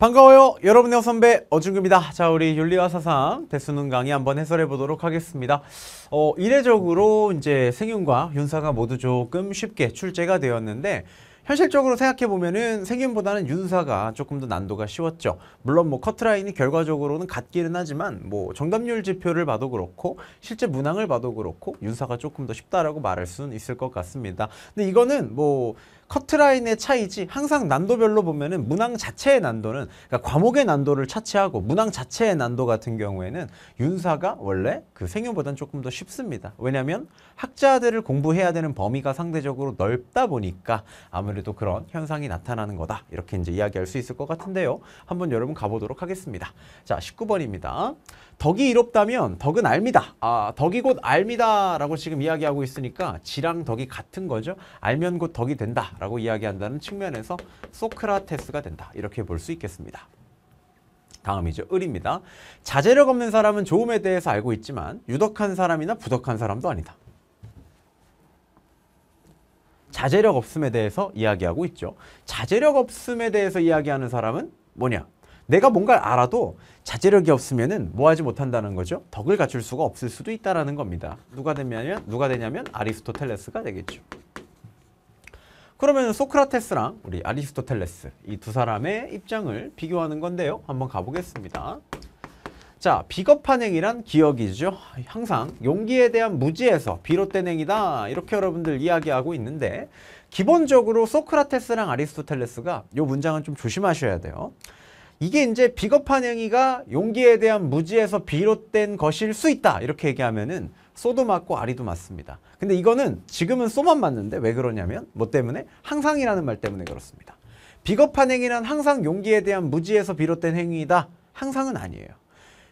반가워요 여러분의 선배 어중규입니다 자 우리 윤리와 사상 대수능 강의 한번 해설해 보도록 하겠습니다 어 이례적으로 이제 생윤과 윤사가 모두 조금 쉽게 출제가 되었는데 현실적으로 생각해보면은 생균보다는 윤사가 조금 더 난도가 쉬웠죠. 물론 뭐 커트라인이 결과적으로는 같기는 하지만 뭐 정답률 지표를 봐도 그렇고 실제 문항을 봐도 그렇고 윤사가 조금 더 쉽다라고 말할 수는 있을 것 같습니다. 근데 이거는 뭐 커트라인의 차이지 항상 난도별로 보면은 문항 자체의 난도는 그러니까 과목의 난도를 차치하고 문항 자체의 난도 같은 경우에는 윤사가 원래 그 생윤보다는 조금 더 쉽습니다. 왜냐하면 학자들을 공부해야 되는 범위가 상대적으로 넓다 보니까 아무래도 아무래도 그런 현상이 나타나는 거다. 이렇게 이제 이야기할 수 있을 것 같은데요. 한번 여러분 가보도록 하겠습니다. 자, 19번입니다. 덕이 이롭다면 덕은 알미다. 아, 덕이 곧 알미다라고 지금 이야기하고 있으니까 지랑 덕이 같은 거죠. 알면 곧 덕이 된다라고 이야기한다는 측면에서 소크라테스가 된다. 이렇게 볼 수 있겠습니다. 다음이죠. 을입니다. 자제력 없는 사람은 좋음에 대해서 알고 있지만 유덕한 사람이나 부덕한 사람도 아니다. 자제력 없음에 대해서 이야기하고 있죠. 자제력 없음에 대해서 이야기하는 사람은 뭐냐? 내가 뭔가를 알아도 자제력이 없으면뭐 하지 못한다는 거죠. 덕을 갖출 수가 없을 수도 있다는 겁니다. 누가 되냐면 누가 되냐면 아리스토텔레스가 되겠죠. 그러면 소크라테스랑 우리 아리스토텔레스 이 두 사람의 입장을 비교하는 건데요. 한번 가보겠습니다. 자, 비겁한 행위란 기억이죠. 항상 용기에 대한 무지에서 비롯된 행위다. 이렇게 여러분들 이야기하고 있는데 기본적으로 소크라테스랑 아리스토텔레스가 이 문장은 좀 조심하셔야 돼요. 이게 이제 비겁한 행위가 용기에 대한 무지에서 비롯된 것일 수 있다. 이렇게 얘기하면은 쏘도 맞고 아리도 맞습니다. 근데 이거는 지금은 소만 맞는데 왜 그러냐면 뭐 때문에 항상이라는 말 때문에 그렇습니다. 비겁한 행위란 항상 용기에 대한 무지에서 비롯된 행위이다. 항상은 아니에요.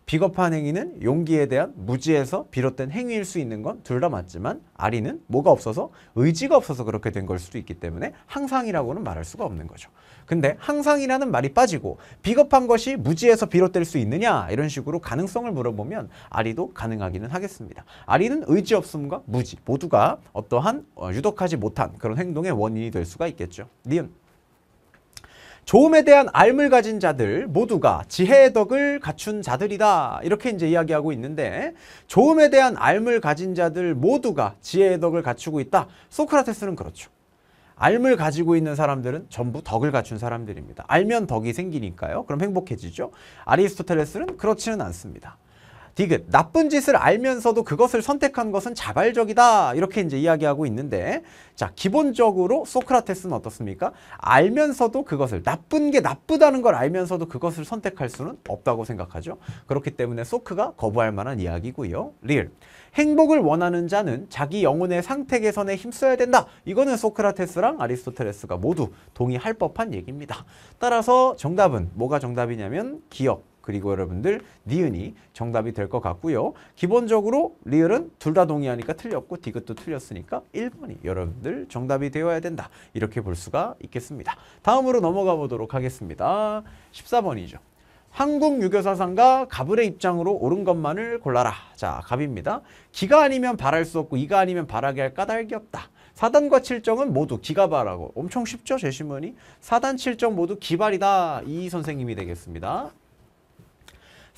비겁한 행위는 용기에 대한 무지에서 비롯된 행위일 수 있는 건 둘 다 맞지만 아리는 뭐가 없어서 의지가 없어서 그렇게 된 걸 수도 있기 때문에 항상이라고는 말할 수가 없는 거죠. 근데 항상이라는 말이 빠지고 비겁한 것이 무지에서 비롯될 수 있느냐 이런 식으로 가능성을 물어보면 아리도 가능하기는 하겠습니다. 아리는 의지 없음과 무지 모두가 어떠한 어, 유독하지 못한 그런 행동의 원인이 될 수가 있겠죠. 니은 조음에 대한 알을 가진 자들 모두가 지혜의 덕을 갖춘 자들이다. 이렇게 이제 이야기하고 있는데 조음에 대한 알을 가진 자들 모두가 지혜의 덕을 갖추고 있다. 소크라테스는 그렇죠. 알을 가지고 있는 사람들은 전부 덕을 갖춘 사람들입니다. 알면 덕이 생기니까요. 그럼 행복해지죠. 아리스토텔레스는 그렇지는 않습니다. 디귿 나쁜 짓을 알면서도 그것을 선택한 것은 자발적이다 이렇게 이제 이야기하고 있는데 자 기본적으로 소크라테스는 어떻습니까? 알면서도 그것을 나쁜 게 나쁘다는 걸 알면서도 그것을 선택할 수는 없다고 생각하죠. 그렇기 때문에 소크가 거부할 만한 이야기고요. 리을 행복을 원하는 자는 자기 영혼의 상태 개선에 힘써야 된다. 이거는 소크라테스랑 아리스토텔레스가 모두 동의할 법한 얘기입니다. 따라서 정답은 뭐가 정답이냐면 기억 그리고 여러분들 니은이 정답이 될 것 같고요. 기본적으로 리을은 둘 다 동의하니까 틀렸고 디귿도 틀렸으니까 1번이 여러분들 정답이 되어야 된다. 이렇게 볼 수가 있겠습니다. 다음으로 넘어가 보도록 하겠습니다. 14번이죠. 한국 유교사상과 갑을의 입장으로 옳은 것만을 골라라. 자, 갑입니다. 기가 아니면 바랄 수 없고 이가 아니면 바라게할 까닭이 없다. 사단과칠정은 모두 기가 바라고 엄청 쉽죠, 제시문이? 사단칠정 모두 기발이다. 이 선생님이 되겠습니다.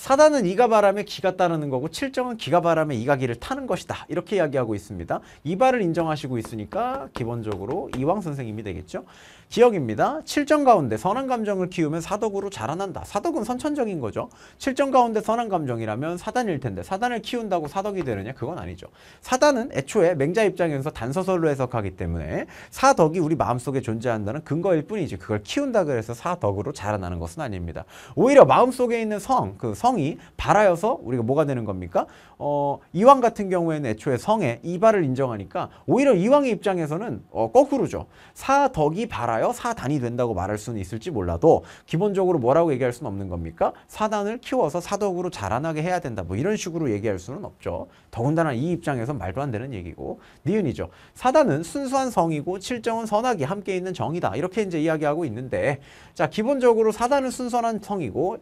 사단은 이가 바람에 기가 따르는 거고 칠정은 기가 바람에 이가 기를 타는 것이다. 이렇게 이야기하고 있습니다. 이발을 인정하시고 있으니까 기본적으로 이왕 선생님이 되겠죠. 기억입니다. 칠정 가운데 선한 감정을 키우면 사덕으로 자라난다. 사덕은 선천적인 거죠. 칠정 가운데 선한 감정이라면 사단일 텐데 사단을 키운다고 사덕이 되느냐? 그건 아니죠. 사단은 애초에 맹자 입장에서 단서설로 해석하기 때문에 사덕이 우리 마음속에 존재한다는 근거일 뿐이지 그걸 키운다 그래서 사덕으로 자라나는 것은 아닙니다. 오히려 마음속에 있는 성, 그성 성이 발하여서 우리가 뭐가 되는 겁니까? 어, 이왕 같은 경우에는 애초에 성에 이발을 인정하니까 오히려 이왕의 입장에서는 어, 거꾸로죠. 사덕이 발하여 사단이 된다고 말할 수는 있을지 몰라도 기본적으로 뭐라고 얘기할 수는 없는 겁니까? 사단을 키워서 사덕으로 자라나게 해야 된다. 뭐 이런 식으로 얘기할 수는 없죠. 더군다나 이 입장에선 말도 안 되는 얘기고 니은이죠. 사단은 순수한 성이고 칠정은 선악이 함께 있는 정이다. 이렇게 이제 이야기하고 있는데 자 기본적으로 사단은 순수한 성이고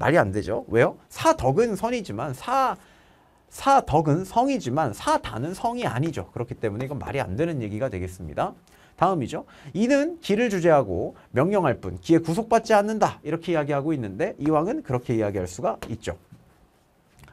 말이 안 되죠. 왜요? 사덕은 선이지만 사 사덕은 성이지만 사단은 성이 아니죠. 그렇기 때문에 이건 말이 안 되는 얘기가 되겠습니다. 다음이죠. 이는 기를 주제하고 명령할 뿐 기에 구속받지 않는다. 이렇게 이야기하고 있는데 이왕은 그렇게 이야기할 수가 있죠.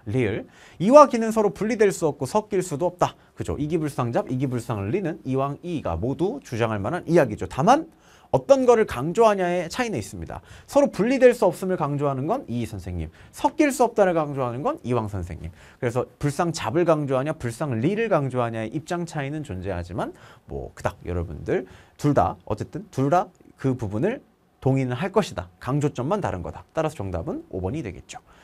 리을 이와 기는 서로 분리될 수 없고 섞일 수도 없다. 그죠? 이기불상잡, 이기불상을 리는 이왕 이가 모두 주장할 만한 이야기죠. 다만 어떤 거를 강조하냐의 차이는 있습니다. 서로 분리될 수 없음을 강조하는 건 이희 선생님, 섞일 수 없다를 강조하는 건 이왕 선생님. 그래서 불상 잡을 강조하냐, 불상 리를 강조하냐의 입장 차이는 존재하지만 뭐 그닥 여러분들 둘 다 어쨌든 둘 다 그 부분을 동의는 할 것이다. 강조점만 다른 거다. 따라서 정답은 5번이 되겠죠.